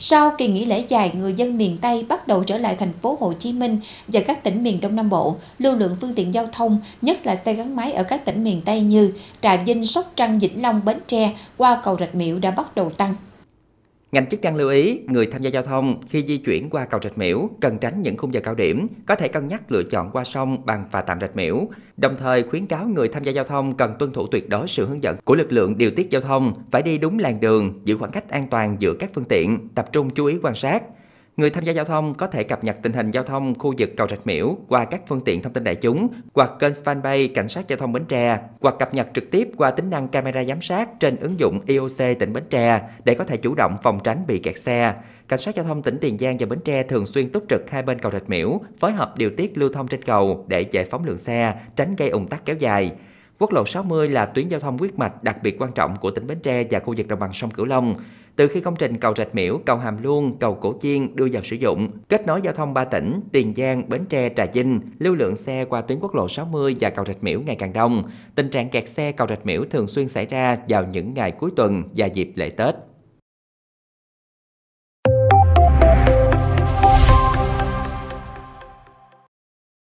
Sau kỳ nghỉ lễ dài, người dân miền Tây bắt đầu trở lại thành phố Hồ Chí Minh và các tỉnh miền Đông Nam Bộ. Lưu lượng phương tiện giao thông, nhất là xe gắn máy ở các tỉnh miền Tây như Trà Vinh, Sóc Trăng, Vĩnh Long, Bến Tre qua cầu Rạch Miễu đã bắt đầu tăng. Ngành chức năng lưu ý, người tham gia giao thông khi di chuyển qua cầu Rạch Miễu cần tránh những khung giờ cao điểm, có thể cân nhắc lựa chọn qua sông bằng và tạm Rạch Miễu. Đồng thời khuyến cáo người tham gia giao thông cần tuân thủ tuyệt đối sự hướng dẫn của lực lượng điều tiết giao thông, phải đi đúng làn đường, giữ khoảng cách an toàn giữa các phương tiện, tập trung chú ý quan sát, Người tham gia giao thông có thể cập nhật tình hình giao thông khu vực cầu Rạch Miễu qua các phương tiện thông tin đại chúng, hoặc kênh fanpage Cảnh sát Giao thông Bến Tre, hoặc cập nhật trực tiếp qua tính năng camera giám sát trên ứng dụng IOC e tỉnh Bến Tre để có thể chủ động phòng tránh bị kẹt xe. Cảnh sát Giao thông tỉnh Tiền Giang và Bến Tre thường xuyên túc trực hai bên cầu Rạch Miễu, phối hợp điều tiết lưu thông trên cầu để giải phóng lượng xe, tránh gây ủng tắc kéo dài. Quốc lộ 60 là tuyến giao thông huyết mạch đặc biệt quan trọng của tỉnh Bến Tre và khu vực đồng bằng sông Cửu Long từ khi công trình cầu Rạch Miễu, cầu Hàm Luông, cầu Cổ Chiên đưa vào sử dụng, kết nối giao thông ba tỉnh Tiền Giang, Bến Tre, Trà Vinh, lưu lượng xe qua tuyến quốc lộ 60 và cầu Rạch Miễu ngày càng đông. Tình trạng kẹt xe cầu Rạch Miễu thường xuyên xảy ra vào những ngày cuối tuần và dịp lễ Tết.